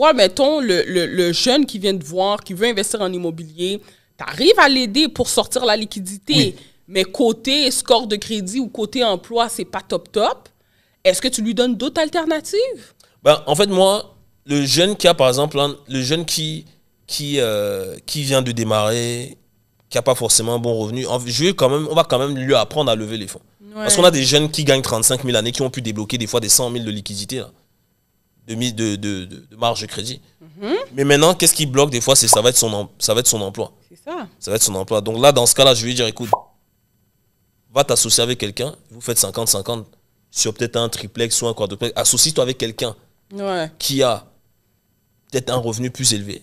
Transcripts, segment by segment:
Ouais, mettons, le, jeune qui vient de voir, qui veut investir en immobilier, tu arrives à l'aider pour sortir la liquidité. Mais côté score de crédit ou côté emploi, c'est pas top top. Est-ce que tu lui donnes d'autres alternatives? Ben, en fait, moi, le jeune qui a, par exemple, hein, le jeune qui, qui, euh, qui vient de démarrer, qui n'a pas forcément un bon revenu, je vais quand même, on va quand même lui apprendre à lever les fonds. Parce qu'on a des jeunes qui gagnent 35 000 années, qui ont pu débloquer des fois des 100 000 de liquidité. Là de, marge de crédit. Mhm. Mais maintenant, qu'est-ce qui bloque des fois C'est ça va être son ça va être son emploi. C'est ça. Ça va être son emploi. Donc là, dans ce cas-là, je vais dire, écoute, va t'associer avec quelqu'un. Vous faites 50-50 sur peut-être un triplex ou un quadruplex. Associe-toi avec quelqu'un qui a peut-être un revenu plus élevé.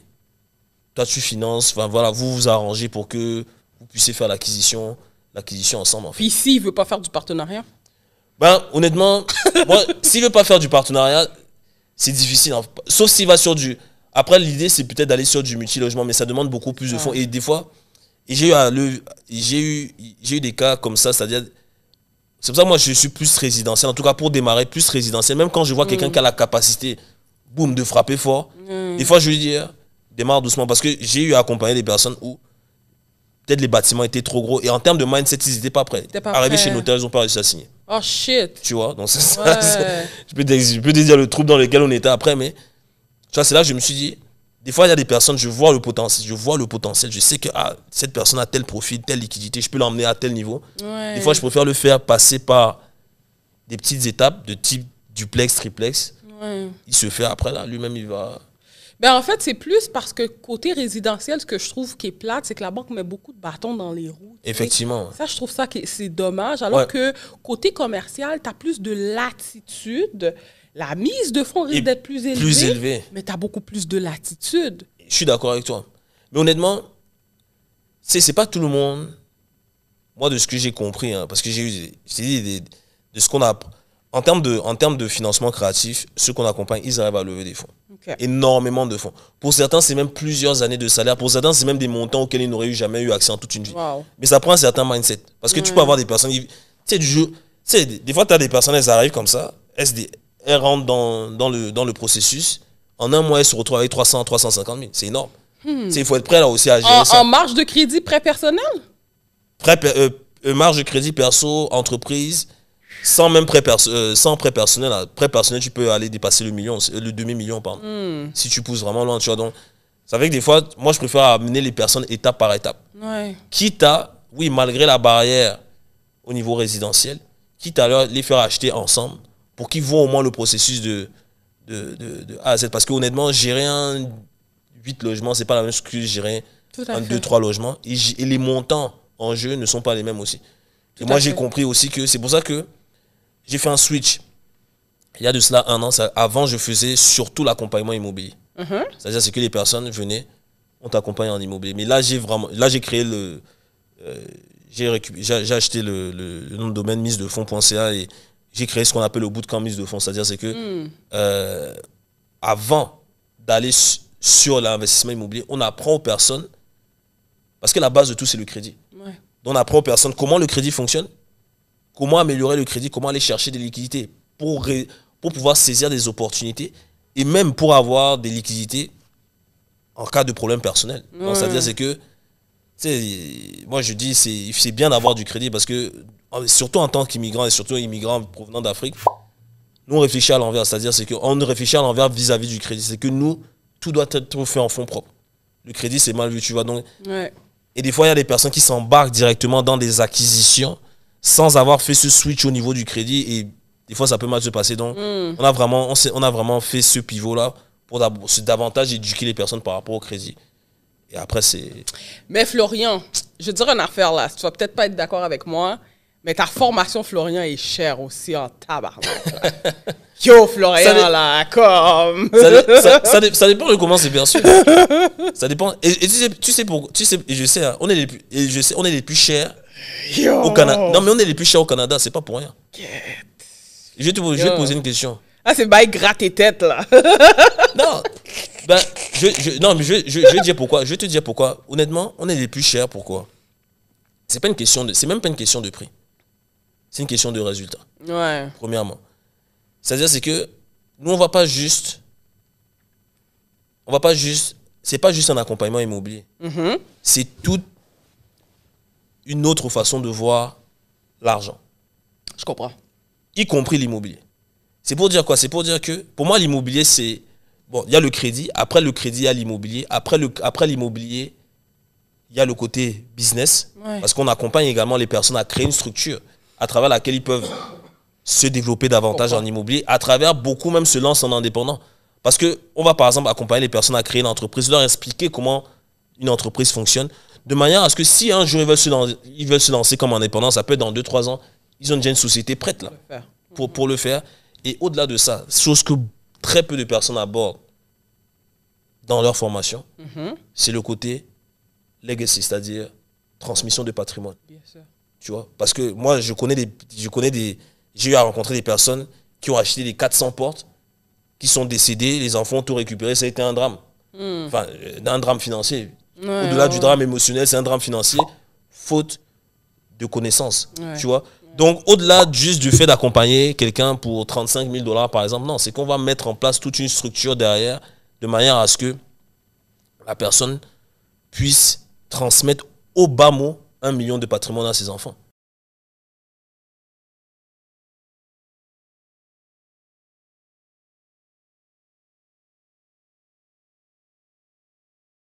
Toi, tu finances. voilà, vous vous arrangez pour que vous puissiez faire l'acquisition, l'acquisition ensemble. Et s'il ne veut pas faire du partenariat. Ben, honnêtement, moi, s'il veut pas faire du partenariat, c'est difficile. Hein. Sauf s'il va sur du. Après, l'idée, c'est peut-être d'aller sur du multilogement, mais ça demande beaucoup plus de fonds. Ah et des fois, j'ai eu, le... eu, eu des cas comme ça, c'est-à-dire. C'est pour ça que moi, je suis plus résidentiel. En tout cas, pour démarrer, plus résidentiel. Même quand je vois quelqu'un mm. qui a la capacité, boum, de frapper fort, mm. des fois, je lui dis, ah, démarre doucement. Parce que j'ai eu à accompagner des personnes où peut-être les bâtiments étaient trop gros. Et en termes de mindset, ils n'étaient pas prêts. Arrivé chez nous ils n'ont pas réussi à signer. Oh shit. Tu vois, donc ça, je, peux te, dire le trouble dans lequel on était après, mais tu vois, c'est là que je me suis dit, des fois, il y a des personnes, je vois le potentiel, je vois le potentiel, je sais que ah, cette personne a tel profil, telle liquidité, je peux l'emmener à tel niveau. Des fois, je préfère le faire passer par des petites étapes de type duplex, triplex. Il se fait après, là, lui-même, il va ben, en fait, c'est plus parce que côté résidentiel, ce que je trouve qui est plate, c'est que la banque met beaucoup de bâtons dans les roues. Effectivement. Ça, je trouve ça que c'est dommage. Alors que côté commercial, tu as plus de latitude. La mise de fonds risque d'être plus élevée. Plus élevée. Mais tu as beaucoup plus de latitude. Je suis d'accord avec toi. Mais honnêtement, c'est, c'est pas tout le monde. Moi, de ce que j'ai compris, hein, parce que j'ai eu. Dit, de ce qu'on a en termes de, en termes de financement créatif, ceux qu'on accompagne, ils arrivent à lever des fonds. Énormément de fonds. Pour certains, c'est même plusieurs années de salaire. Pour certains, c'est même des montants auxquels ils n'auraient jamais eu accès en toute une vie. Mais ça prend un certain mindset. Parce que tu peux mm. avoir des personnes qui. Tu sais, du jeu. des fois, tu as des personnes, elles arrivent comme ça. Elles, rentrent dans, le, dans le processus. En un mois, elles se retrouvent avec 300, 350 000. C'est énorme. Hmm. Il faut être prêt là aussi à gérer en, ça. En marge de crédit prêt personnel Prêt, euh, euh, marge de crédit perso, entreprise. Sans même prêt, euh, sans prêt personnel, hein. prêt personnel, tu peux aller dépasser le million, euh, le demi-million, pardon. Hmm. Si tu pousses vraiment loin, tu vois. Donc, que des fois, moi, je préfère amener les personnes étape par étape. Quitte à, oui, malgré la barrière au niveau résidentiel, quitte à leur, les faire acheter ensemble pour qu'ils voient au moins le processus de, A à Z. Parce que honnêtement, gérer un 8 logements, c'est pas la même chose que gérer un, 2, 3 logements. Et, les montants en jeu ne sont pas les mêmes aussi. et moi, j'ai compris aussi que c'est pour ça que j'ai fait un switch. Il y a de cela un an, avant, je faisais surtout l'accompagnement immobilier. Mhm. C'est-à-dire, c'est que les personnes venaient, on t'accompagne en immobilier. Mais là, j'ai vraiment, là, j'ai créé le, euh, j'ai acheté le, nom de domaine mise de fonds.ca et j'ai créé ce qu'on appelle le bootcamp mise de fonds. C'est-à-dire, c'est que, hmm. euh, avant d'aller sur l'investissement immobilier, on apprend aux personnes, parce que la base de tout, c'est le crédit. Donc, on apprend aux personnes comment le crédit fonctionne, comment améliorer le crédit, comment aller chercher des liquidités pour, pour pouvoir saisir des opportunités et même pour avoir des liquidités en cas de problème personnel. c'est-à-dire, c'est que, moi je dis, c'est, bien d'avoir du crédit parce que, surtout en tant qu'immigrant et surtout immigrant provenant d'Afrique, nous on réfléchit à l'envers. C'est-à-dire, c'est qu'on réfléchit à l'envers vis-à-vis du crédit. C'est que nous, tout doit être fait en fonds propres. Le crédit, c'est mal vu, tu vois. Donc, Et des fois, il y a des personnes qui s'embarquent directement dans des acquisitions sans avoir fait ce switch au niveau du crédit et des fois ça peut mal se passer. Donc hmm. on, a vraiment, on, on a vraiment fait ce pivot-là pour davantage éduquer les personnes par rapport au crédit. Et après, c'est. Mais Florian, je dirais une affaire là. Tu vas peut-être pas être d'accord avec moi, mais ta formation, Florian, est chère aussi en tabarnak. Yo, Florian, là, comme. ça, dépend de comment c'est perçu. ça dépend. Et, tu sais, tu sais, pour, tu sais et je sais, hein, on est les plus, et je sais, on est les plus chers au Canada. Non, mais on est les plus chers au Canada, c'est pas pour rien. Je vais te, poser une question. Ah, c'est bail gratter tête, là. non, ben, je, je, non, mais je, je, vais te dire pourquoi. Je te dire pourquoi. Honnêtement, on est les plus chers. Pourquoi C'est pas une question de, c'est même pas une question de prix. C'est une question de résultat. Ouais. Premièrement, c'est-à-dire c'est que nous on va pas juste, on va pas juste, c'est pas juste un accompagnement immobilier. Mm-hmm. C'est tout une autre façon de voir l'argent. Je comprends. Y compris l'immobilier. C'est pour dire quoi C'est pour dire que, pour moi, l'immobilier, c'est... Bon, il y a le crédit, après le crédit, il y a l'immobilier, après l'immobilier, il y a le côté business, parce qu'on accompagne également les personnes à créer une structure à travers laquelle ils peuvent se développer davantage en immobilier, à travers beaucoup même se lancent en indépendant. Parce qu'on va par exemple accompagner les personnes à créer une entreprise, leur expliquer comment une entreprise fonctionne, de manière à ce que si un jour ils veulent se lancer, comme indépendants, ça peut être dans 2-3 ans, ils ont déjà une société prête là, pour, pour le faire. Et au-delà de ça, chose que très peu de personnes abordent dans leur formation, mhm. c'est le côté legacy, c'est-à-dire transmission de patrimoine. tu vois Parce que moi, je connais des. Je connais des j'ai eu à rencontrer des personnes qui ont acheté les 400 portes, qui sont décédées, les enfants ont tout récupéré, ça a été un drame. Hmm. Enfin, euh, un drame financier. Au-delà du drame émotionnel, c'est un drame financier, faute de connaissances. Tu vois donc, au-delà juste du fait d'accompagner quelqu'un pour 35 000 dollars, par exemple, non, c'est qu'on va mettre en place toute une structure derrière de manière à ce que la personne puisse transmettre au bas mot un million de patrimoine à ses enfants.